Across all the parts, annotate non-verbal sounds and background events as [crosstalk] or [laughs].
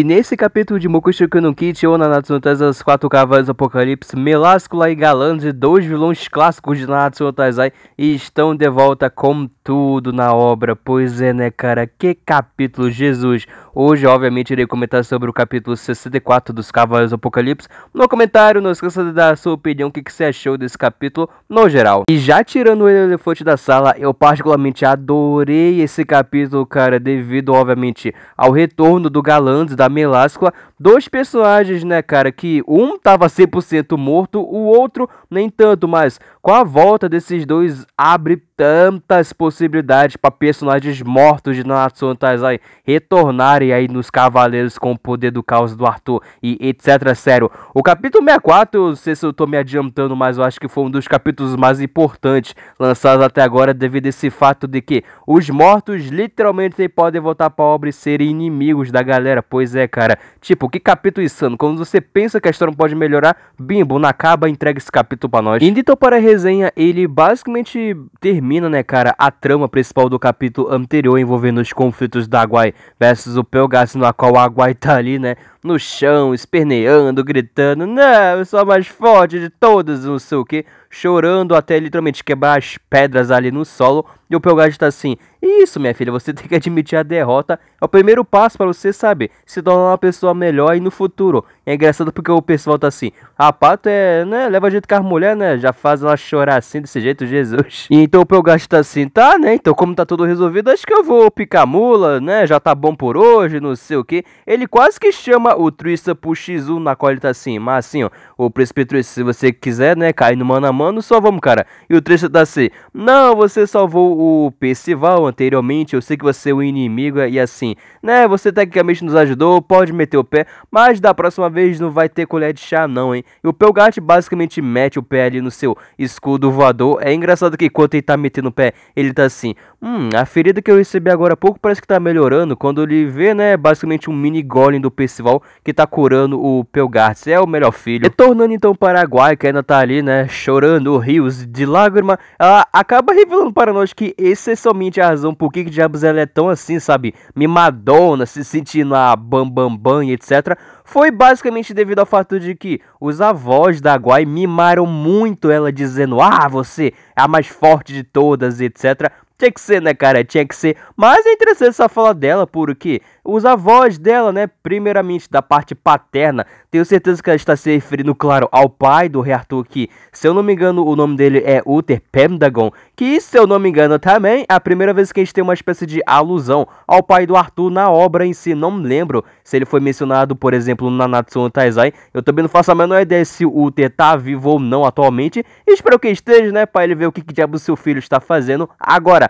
E nesse capítulo de Mokushoku no Kichi ou Nanatsu no Taizai, os quatro cavalos apocalipse, Meláscula e Galande, dois vilões clássicos de Nanatsu no Taizai, estão de volta com tudo na obra. Pois é, né, cara? Que capítulo, Jesus! Hoje, obviamente, irei comentar sobre o capítulo 64 dos Cavaleiros do Apocalipse. No comentário, não esqueça de dar a sua opinião, o que, você achou desse capítulo no geral. E já tirando o elefante da sala, eu particularmente adorei esse capítulo, cara, devido, obviamente, ao retorno do Galandes, da Meláscula. Dois personagens, né, cara, que um tava 100% morto, o outro nem tanto, mas com a volta desses dois, abre tantas possibilidades para personagens mortos de Nanatsu no Taizai retornarem aí nos Cavaleiros com o poder do caos do Arthur e etc. Sério, o capítulo 64, eu não sei se eu tô me adiantando, mas eu acho que foi um dos capítulos mais importantes lançados até agora devido a esse fato de que os mortos literalmente podem voltar pra obra e serem inimigos da galera. Pois é, cara. Tipo, que capítulo insano. Quando você pensa que a história não pode melhorar, bimbo, Nakaba entrega esse capítulo pra nós. Indo então para a resenha ele basicamente termina, né, cara, a trama principal do capítulo anterior envolvendo os conflitos da Aguai versus o Pelgas, na qual a Aguai tá ali, né, no chão, esperneando, gritando: Não, eu sou a mais forte de todas, não sei o que, chorando até literalmente quebrar as pedras ali no solo. E o Pelgard está assim: Isso, minha filha, você [laughs] tem que admitir a derrota. É o primeiro passo para você sabe se tornar uma pessoa melhor e no futuro. é engraçado porque o pessoal tá assim: A pato é, né? Leva jeito com as mulheres, né? Já faz ela chorar assim desse jeito, Jesus. [laughs] E então o Pelgard está assim: Tá, né? Então, como tá tudo resolvido, acho que eu vou picar mula, né? Já tá bom por hoje, não sei o que. Ele quase que chama o Trista 1 na qual ele tá assim, mas assim, ó, o Príncipe se você quiser, né, cair no mano a mano, só vamos, cara. E o Trista tá assim, não, você salvou o Percival anteriormente, eu sei que você é o inimigo, e assim, né, você tecnicamente nos ajudou, pode meter o pé, mas da próxima vez não vai ter colher de chá não, hein. E o Pelgat basicamente mete o pé ali no seu escudo voador, é engraçado que quando ele tá metendo o pé, ele tá assim, Hum, a ferida que eu recebi agora há pouco parece que tá melhorando. Quando ele vê, né, é basicamente um mini golem do Percival que tá curando o Pelgartes. É o melhor filho. Retornando então para Paraguai, que ainda tá ali, né, chorando rios de lágrima, ela acaba revelando para nós que essa é somente a razão por que, que diabos ela é tão assim, sabe? Mimadona, se sentindo a Bam bam, bam, etc. Foi basicamente devido ao fato de que os avós da Guai mimaram muito ela dizendo: Ah, você é a mais forte de todas, etc. Tinha que ser, né, cara? Tinha que ser. Mas é interessante essa fala dela, porque os avós dela, né, primeiramente da parte paterna, tenho certeza que ela está se referindo, claro, ao pai do rei Arthur, que, se eu não me engano, o nome dele é Uther Pendragon, que, se eu não me engano também, é a primeira vez que a gente tem uma espécie de alusão ao pai do Arthur na obra em si, não me lembro se ele foi mencionado, por exemplo, na Natsuno Taizai, eu também não faço a menor ideia se o Uther tá vivo ou não atualmente, espero que esteja, né, para ele ver o que, que diabo seu filho está fazendo. Agora,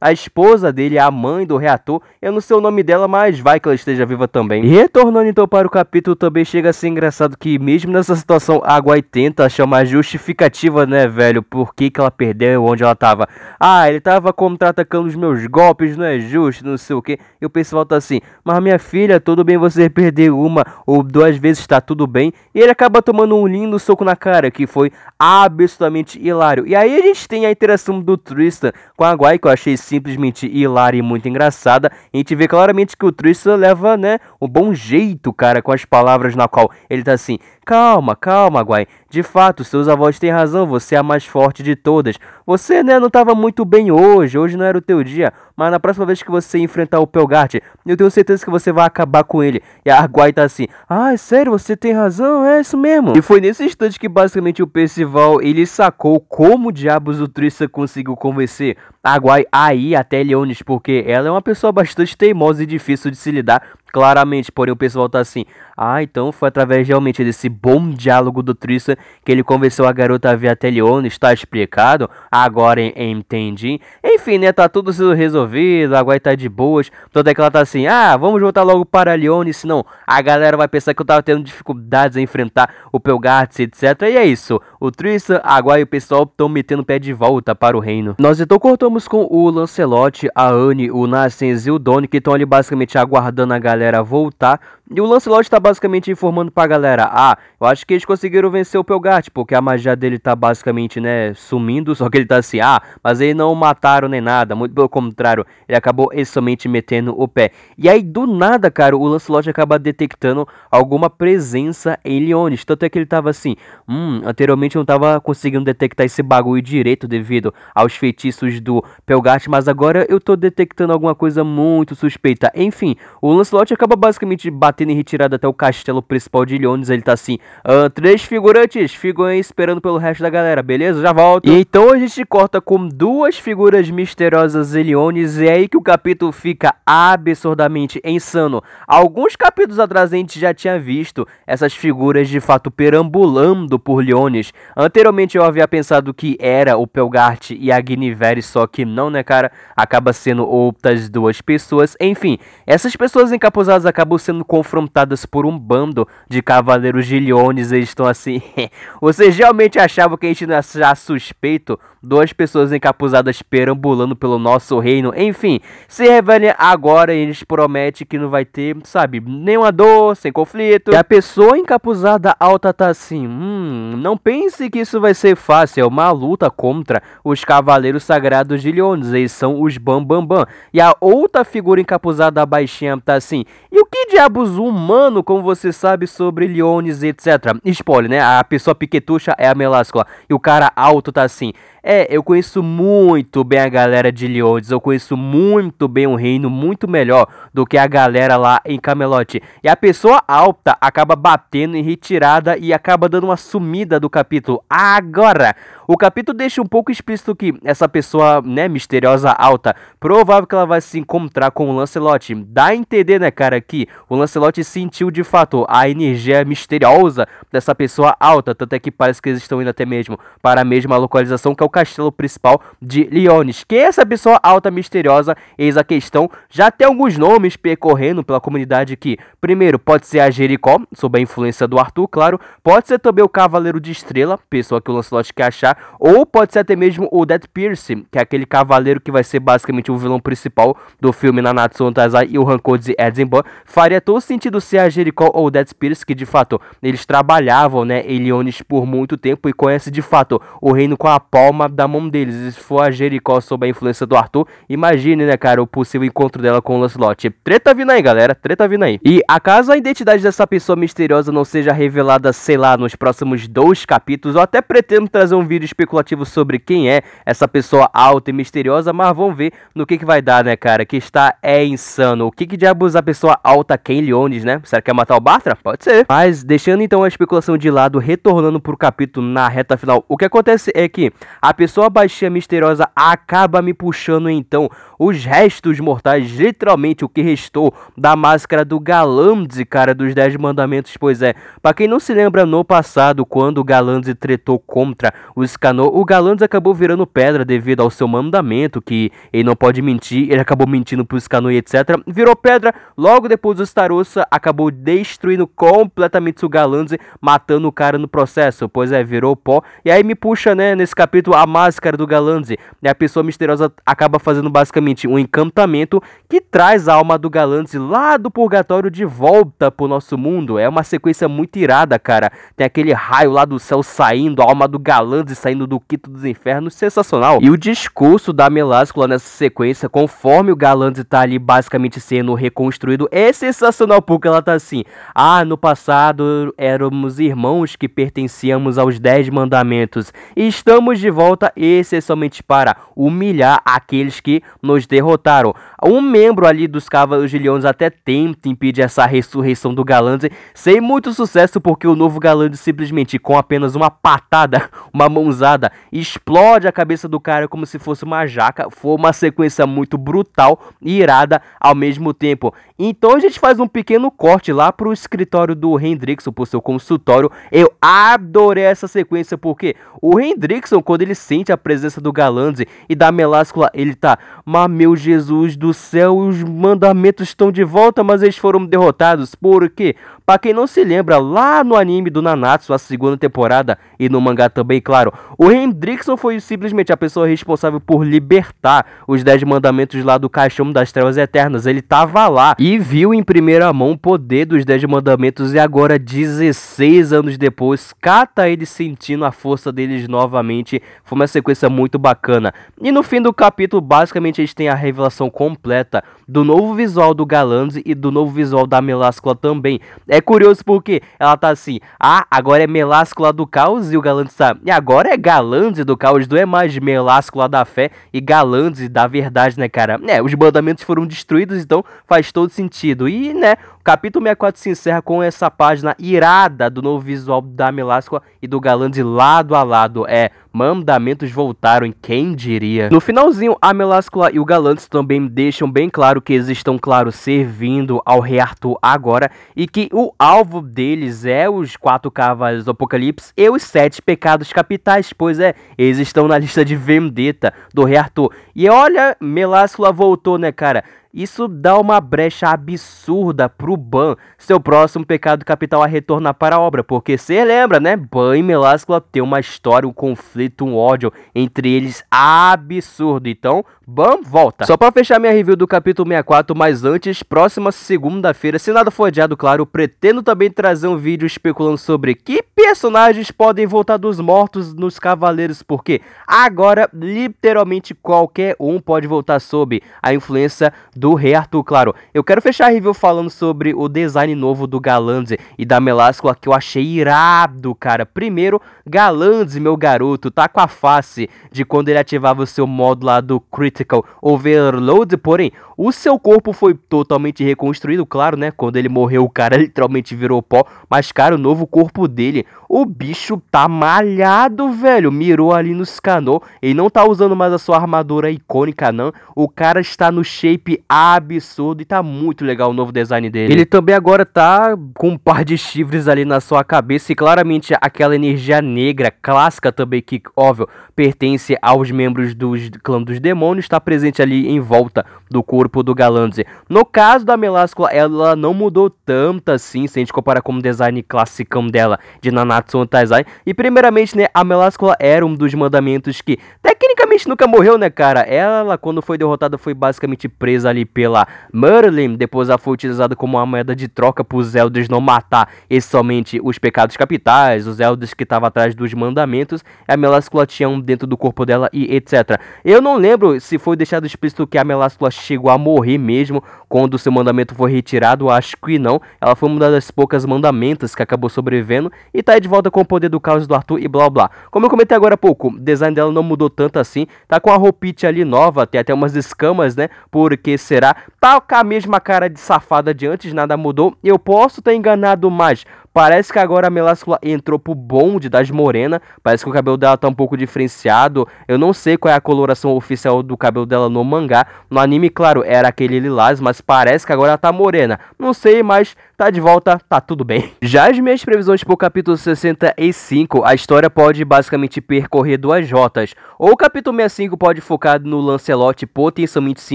a esposa dele, a mãe do reator. Eu não sei o nome dela, mas vai que ela esteja viva também. E retornando então para o capítulo, também chega a ser engraçado que, mesmo nessa situação, a Guai tenta uma justificativa, né, velho? Por que, que ela perdeu, onde ela tava. Ah, ele tava contra-atacando os meus golpes, não é justo, não sei o que. E o pessoal tá assim, mas minha filha, tudo bem você perder uma ou duas vezes, tá tudo bem. E ele acaba tomando um lindo soco na cara, que foi absolutamente hilário. E aí a gente tem a interação do Tristan com a Guai, que eu achei simplesmente hilária e muito engraçada. a gente vê claramente que o Tristan leva, né, um bom jeito, cara, com as palavras na qual ele tá assim: calma, calma, Guai, de fato, seus avós têm razão, você é a mais forte de todas. Você, né, não estava muito bem hoje, hoje não era o teu dia, mas na próxima vez que você enfrentar o Pelgart, eu tenho certeza que você vai acabar com ele. E a Arguai tá assim, ah, sério, você tem razão, é isso mesmo. E foi nesse instante que basicamente o Percival, ele sacou como diabos o Trissa conseguiu convencer a Arguai a ir até Leones, porque ela é uma pessoa bastante teimosa e difícil de se lidar, Claramente, porém, o pessoal tá assim. Ah, então foi através realmente desse bom diálogo do Tristan que ele convenceu a garota a vir até Leone. Está explicado? Agora entendi. Enfim, né? Tá tudo sendo resolvido. Agora tá de boas. Toda é que ela tá assim. Ah, vamos voltar logo para Leone. Senão a galera vai pensar que eu tava tendo dificuldades em enfrentar o Pelgartes, etc. E é isso. O Trissa, agora e o pessoal estão metendo pé de volta para o reino. Nós então cortamos com o Lancelote, a Anne, o Nascens e o Doni que estão ali basicamente aguardando a galera galera voltar e o Lancelot está basicamente informando pra galera, ah, eu acho que eles conseguiram vencer o Pelgart, porque a magia dele tá basicamente, né, sumindo, [laughs] só que ele tá assim, ah, mas aí não o mataram nem nada, muito pelo contrário, ele acabou somente metendo o pé. E aí, do nada, cara, o Lancelot acaba detectando alguma presença em Leones, tanto é que ele tava assim, hum, anteriormente eu não tava conseguindo detectar esse bagulho direito devido aos feitiços do Pelgart, mas agora eu tô detectando alguma coisa muito suspeita. Enfim, o Lancelot acaba basicamente batendo batendo em retirada até o castelo principal de Leones. Ele tá assim: ah, três figurantes ficam aí esperando pelo resto da galera, beleza? Já volto. E então a gente corta com duas figuras misteriosas Leones. E é aí que o capítulo fica absurdamente insano. Alguns capítulos atrás a gente já tinha visto essas figuras de fato perambulando por Leones. Anteriormente eu havia pensado que era o Pelgart e a Gnivere, só que não, né, cara? Acaba sendo outras duas pessoas. Enfim, essas pessoas encapuzadas acabam sendo confundidas confrontadas por um bando de cavaleiros giliones e estão assim. [laughs] Vocês realmente achavam que a gente não ia suspeito? Duas pessoas encapuzadas perambulando pelo nosso reino. Enfim, se revele agora e eles prometem que não vai ter, sabe, nenhuma dor, sem conflito. E a pessoa encapuzada alta tá assim: hum, não pense que isso vai ser fácil. É uma luta contra os cavaleiros sagrados giliones. Eles são os Bam Bam Bam. E a outra figura encapuzada baixinha tá assim: e o que diabos humano, como você sabe, sobre Leones, etc. Spoiler, né? A pessoa piquetucha é a Melascola. E o cara alto tá assim. É, eu conheço muito bem a galera de Leones. Eu conheço muito bem o reino, muito melhor do que a galera lá em Camelote. E a pessoa alta acaba batendo em retirada e acaba dando uma sumida do capítulo. Agora, o capítulo deixa um pouco explícito que essa pessoa, né, misteriosa alta, provável que ela vai se encontrar com o Lancelot. Dá a entender, né, cara, que o Lancelot Charlotte sentiu de fato a energia misteriosa dessa pessoa alta, tanto é que parece que eles estão indo até mesmo para a mesma localização que é o castelo principal de Lyones. Quem é essa pessoa alta misteriosa? Eis a questão. Já tem alguns nomes percorrendo pela comunidade que, primeiro, pode ser a Jericó, sob a influência do Arthur, claro, pode ser também o Cavaleiro de Estrela, pessoa que o Lancelot quer achar, ou pode ser até mesmo o Dead Pierce, que é aquele cavaleiro que vai ser basicamente o vilão principal do filme Nanatsu no Taizai e o Rancor de Edinburgh. Faria todo sentido sentido ser a Jericó ou Dead Spirits, que de fato eles trabalhavam, né, Eliones por muito tempo e conhece de fato o reino com a palma da mão deles. E se for a Jericó sob a influência do Arthur, imagine, né, cara, o possível encontro dela com o Lancelot. Treta vindo aí, galera, treta vindo aí. E acaso a identidade dessa pessoa misteriosa não seja revelada, sei lá, nos próximos dois capítulos, eu até pretendo trazer um vídeo especulativo sobre quem é essa pessoa alta e misteriosa, mas vamos ver no que que vai dar, né, cara, que está é insano. O que que diabos a pessoa alta, quem Eliones Jones, né? Será que quer é matar o Bartra? Pode ser. Mas deixando então a especulação de lado, retornando pro capítulo na reta final, o que acontece é que a pessoa baixinha misteriosa acaba me puxando então os restos mortais, literalmente o que restou da máscara do Galandze, cara, dos Dez Mandamentos, pois é. Para quem não se lembra, no passado, quando o Galandze tretou contra o Scanor, o Galandze acabou virando pedra devido ao seu mandamento, que ele não pode mentir, ele acabou mentindo pro Scanor e etc. Virou pedra, logo depois os Taros acabou destruindo completamente o Sugalanzi, matando o cara no processo, pois é, virou pó. E aí me puxa, né, nesse capítulo, a máscara do Galanzi. E a pessoa misteriosa acaba fazendo basicamente um encantamento que traz a alma do Galanzi lá do purgatório de volta pro nosso mundo. É uma sequência muito irada, cara. Tem aquele raio lá do céu saindo, a alma do Galanzi saindo do quinto dos infernos, sensacional. E o discurso da Meláscula nessa sequência, conforme o Galanzi tá ali basicamente sendo reconstruído, é sensacional porque ela tá assim: Ah, no passado éramos irmãos que pertencíamos aos Dez Mandamentos. E estamos de volta, essencialmente é para humilhar aqueles que nos derrotaram. Um membro ali dos Cavalos de Leões até tenta impedir essa ressurreição do Galante sem muito sucesso, porque o novo Galante simplesmente, com apenas uma patada, [laughs] uma mãozada, explode a cabeça do cara como se fosse uma jaca. Foi uma sequência muito brutal e irada ao mesmo tempo. Então a gente faz um pequeno pequeno corte lá pro escritório do Hendrickson, pro seu consultório. Eu adorei essa sequência porque o Hendrickson, quando ele sente a presença do Galandzi e da Meláscula, ele tá, mas meu Jesus do céu, os mandamentos estão de volta, mas eles foram derrotados. Por quê? Pra quem não se lembra, lá no anime do Nanatsu, a segunda temporada, e no mangá também, claro, o Hendrickson foi simplesmente a pessoa responsável por libertar os Dez Mandamentos lá do Caixão das Trevas Eternas. Ele tava lá e viu em primeira mão o poder dos Dez Mandamentos e agora, 16 anos depois, cata ele sentindo a força deles novamente. Foi uma sequência muito bacana. E no fim do capítulo, basicamente, a gente tem a revelação completa do novo visual do Galanzi e do novo visual da Meláscula também. É curioso porque ela tá assim, ah, agora é Meláscula do Caos e o Galanzi tá, e agora é Galanzi do Caos, não é mais Meláscula da Fé e Galanzi da Verdade, né, cara? É, os mandamentos foram destruídos, então faz todo sentido. E, né, capítulo 64 se encerra com essa página irada do novo visual da Melásqua e do galã de lado a lado. É, mandamentos voltaram, quem diria? No finalzinho, a Meláscula e o Galante também deixam bem claro que eles estão, claro, servindo ao rei Arthur agora e que o alvo deles é os quatro cavalos do Apocalipse e os sete pecados capitais, pois é, eles estão na lista de vendetta do rei Arthur. E olha, Meláscula voltou, né, cara? Isso dá uma brecha absurda pro Ban. Seu próximo pecado capital a retornar para a obra, porque você lembra, né? Ban e Melasco tem uma história, um conflito, um ódio entre eles absurdo. Então, Ban volta. Só para fechar minha review do capítulo 64, mas antes, próxima segunda-feira, se nada for adiado, claro, pretendo também trazer um vídeo especulando sobre que personagens podem voltar dos mortos nos Cavaleiros, porque agora literalmente qualquer um pode voltar sob a influência do Rei Arthur, claro. Eu quero fechar a review falando sobre o design novo do Galandze e da Meláscula que eu achei irado, cara. Primeiro, Galandze, meu garoto, tá com a face de quando ele ativava o seu modo lá do Critical Overload, porém, o seu corpo foi totalmente reconstruído, claro, né? Quando ele morreu, o cara [laughs] literalmente virou pó, mas, cara, o novo corpo dele, o bicho tá malhado, velho. Mirou ali no Scanor e não tá usando mais a sua armadura icônica, não. O cara está no shape absurdo e tá muito legal o novo design dele. Ele também agora tá com um par de chifres ali na sua cabeça e claramente aquela energia negra clássica também que, óbvio, pertence aos membros do clã dos demônios, está presente ali em volta do corpo do Galandze. No caso da Meláscula, ela não mudou tanto assim, se a gente comparar com o design classicão dela de Nanatsu no Taizai. E primeiramente, né, a Meláscula era um dos mandamentos que, técnica nunca morreu, né, cara? Ela, quando foi derrotada, foi basicamente presa ali pela Merlin. Depois ela foi utilizada como uma moeda de troca para os Elders não matar e somente os pecados capitais, os Elders que estavam atrás dos mandamentos. A Meláscula tinha um dentro do corpo dela e etc. Eu não lembro se foi deixado explícito que a Meláscula chegou a morrer mesmo quando seu mandamento foi retirado. Acho que não. Ela foi uma das poucas mandamentas que acabou sobrevivendo e tá aí de volta com o poder do caos do Arthur e blá blá. Como eu comentei agora há pouco, o design dela não mudou tanto assim, tá com a roupite ali nova, tem até umas escamas, né? Porque será? Tá com a mesma cara de safada de antes, nada mudou. Eu posso ter enganado mais, Parece que agora a Melascula entrou pro bonde das morenas. Parece que o cabelo dela tá um pouco diferenciado. Eu não sei qual é a coloração oficial do cabelo dela no mangá. No anime, claro, era aquele lilás, mas parece que agora ela tá morena. Não sei, mas tá de volta, tá tudo bem. [laughs] Já as minhas previsões pro capítulo 65, a história pode basicamente percorrer duas rotas. Ou o capítulo 65 pode focar no Lancelot potencialmente se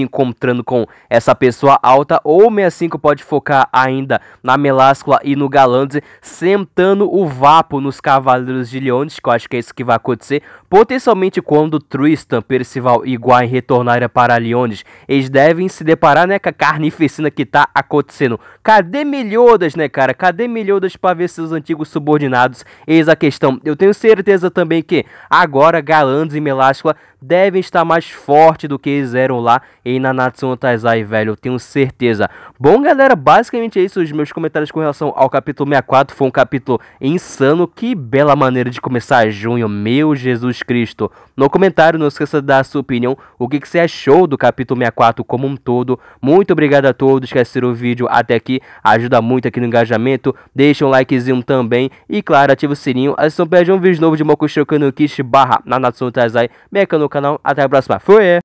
encontrando com essa pessoa alta, ou o 65 pode focar ainda na Meláscula e no Galandze sentando o vapo nos Cavaleiros de Leones, que eu acho que é isso que vai acontecer. Potencialmente quando Tristan, Percival e Guain retornarem para Leones, eles devem se deparar, né, com a carnificina que tá acontecendo. Cadê Meliodas, né, cara? Cadê Meliodas para ver seus antigos subordinados? Eis a questão. Eu tenho certeza também que agora Galandes e Meláscula devem estar mais forte do que eles eram lá em Nanatsu no Taizai, velho. Eu tenho certeza. Bom, galera, basicamente é isso. Os meus comentários com relação ao capítulo 64. Foi um capítulo insano. Que bela maneira de começar junho, meu Jesus Cristo. No comentário, não esqueça de dar a sua opinião. O que, que você achou do capítulo 64 como um todo. Muito obrigado a todos que assistiram o vídeo até aqui. Ajuda muito aqui no engajamento. Deixa um likezinho também. E, claro, ativa o sininho. Assim não perde um vídeo novo de Mokushoku no Kishi barra Nanatsu no Taizai. Meca no canal. Até a próxima. Fui!